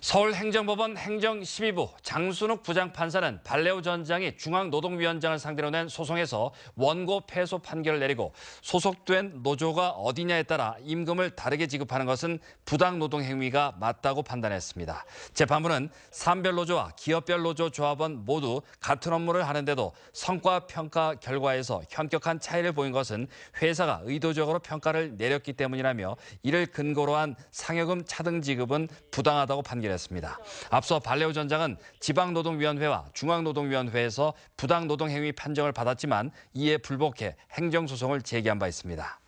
서울행정법원 행정 12부 장순욱 부장판사는 발레오 전장이 중앙노동위원장을 상대로 낸 소송에서 원고 패소 판결을 내리고 소속된 노조가 어디냐에 따라 임금을 다르게 지급하는 것은 부당노동 행위가 맞다고 판단했습니다. 재판부는 산별노조와 기업별노조 조합원 모두 같은 업무를 하는데도 성과평가 결과에서 현격한 차이를 보인 것은 회사가 의도적으로 평가를 내렸기 때문이라며 이를 근거로 한 상여금 차등 지급은 부당하다고 판결했습니다. 했습니다. 앞서 발레우 전장은 지방노동위원회와 중앙노동위원회에서 부당노동 행위 판정을 받았지만 이에 불복해 행정소송을 제기한 바 있습니다.